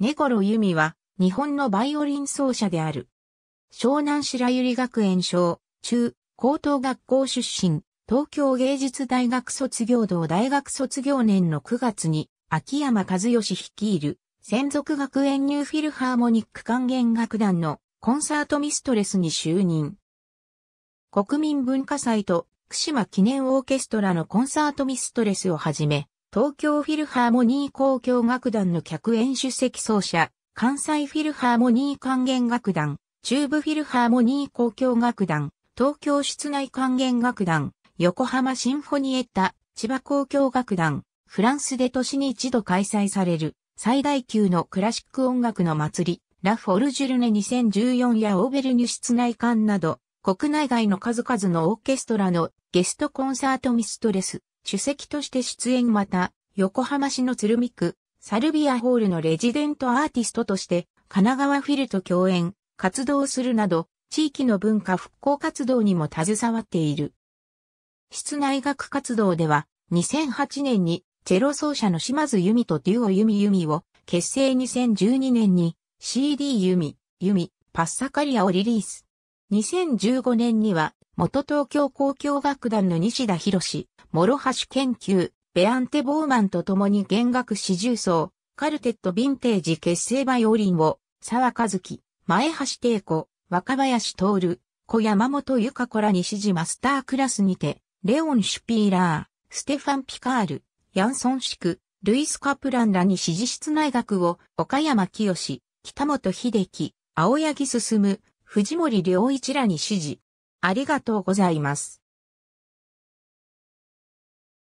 猫頃由美は、日本のバイオリン奏者である。湘南白百合学園小、中、高等学校出身、東京芸術大学卒業同大学卒業年の9月に、秋山和義率いる、専属学園ニューフィルハーモニック管弦楽団のコンサートミストレスに就任。国民文化祭と、福島記念オーケストラのコンサートミストレスをはじめ、東京フィルハーモニー交響楽団の客演出席奏者、関西フィルハーモニー管弦楽団、中部フィルハーモニー交響楽団、東京室内管弦楽団、横浜シンフォニエッタ、千葉交響楽団、フランスで年に一度開催される最大級のクラシック音楽の祭り、ラ・フォルジュルネ2014やオーベルニュ室内館など、国内外の数々のオーケストラのゲストコンサートミストレス、主席として出演また、横浜市の鶴見区、サルビアホールのレジデントアーティストとして、神奈川フィルと共演、活動するなど、地域の文化復興活動にも携わっている。室内楽活動では、2008年に、チェロ奏者の島津由美とデュオ由美由美を、結成2012年に、CD 由美、由美、パッサカリアをリリース。2015年には、元東京交響楽団の西田博士、諸橋研究、ベアンテ・ボーマンと共に弦楽四重奏、カルテットヴィンテージ結成バイオリンを、沢和樹、前橋帝子、若林徹、小山本由香子らに指示マスタークラスにて、レオン・シュピーラー、ステファン・ピカール、ヤンソン・シク、ルイス・カプランらに支持室内学を、岡山清、北本秀樹、青柳進、藤森良一らに指示。ありがとうございます。